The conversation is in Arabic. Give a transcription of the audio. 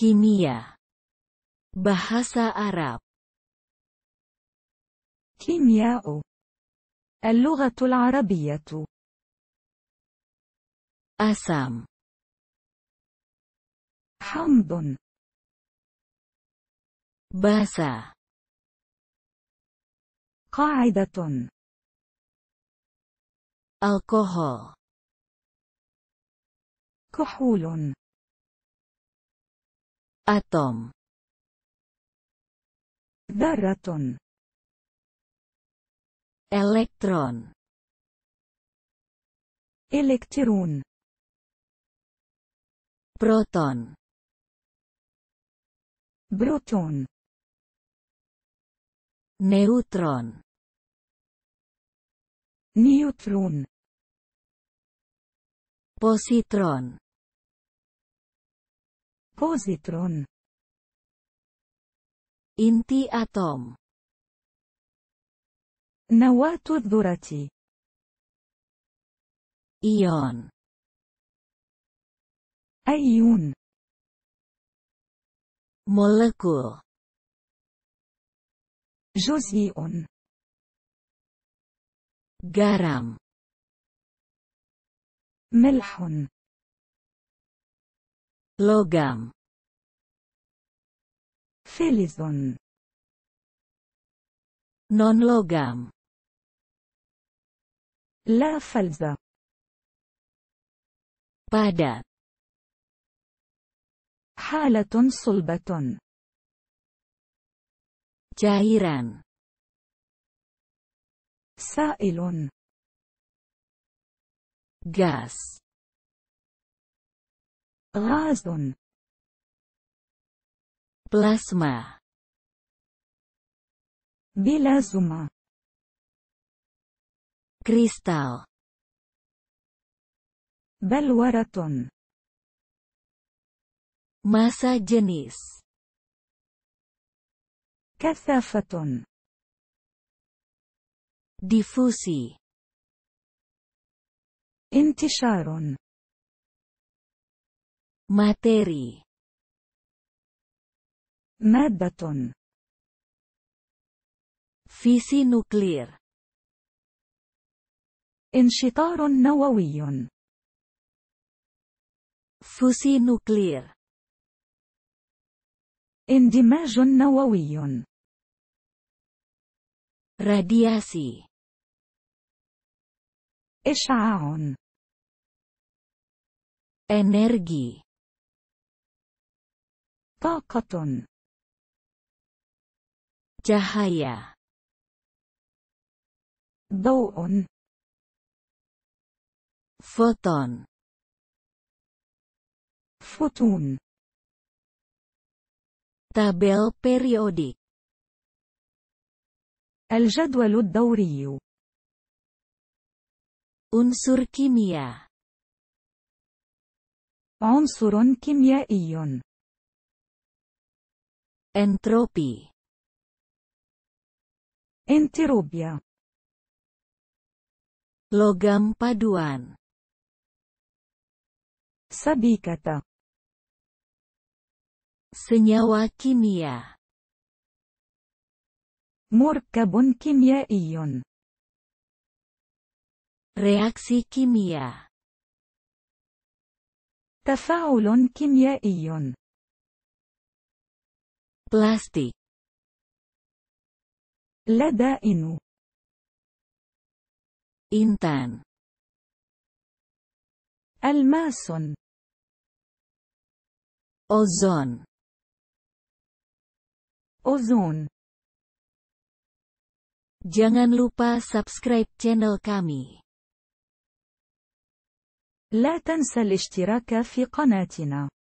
Kimia Bahasa Arab كيمياء اللغة العربية أسام حمض باسا قاعدة الكحول كحول Atom. Δράτων. Elektron. Elektron. Proton. Proton. Neutron. Neutron. Positron. بوزيترون انتي اتوم نواة الذرة. إيون. أيون. مولكول. جزيء. غرام ملح لوغام Felizon. Non logam. La falsa. Padat. حالة صلبة. Cairan. سائل. Gas. غاز Plasma. Bilazuma. Kristal. Balwaraton. Masa jenis. Kathafaton. Difusi. Intisharon. materi مادة فيسي نوكلير انشطار نووي فوسي نوكلير اندماج نووي رادياسي إشعاع انرجي طاقة cahaya ضوء فوتون فوتون تابل بيريودي الجدول الدوري عنصر كيمياء عنصر كيميائي انتروبي Enterobiá. Logam paduan. sabi kata, Senyawa kimia. Murkabun kimiaiyun. Reaksi kimia. kimia كيميائي. plastik. لدائن إنتان ألماس أوزون أوزون Jangan lupa subscribe channel kami. لا تنسى الاشتراك في قناتنا.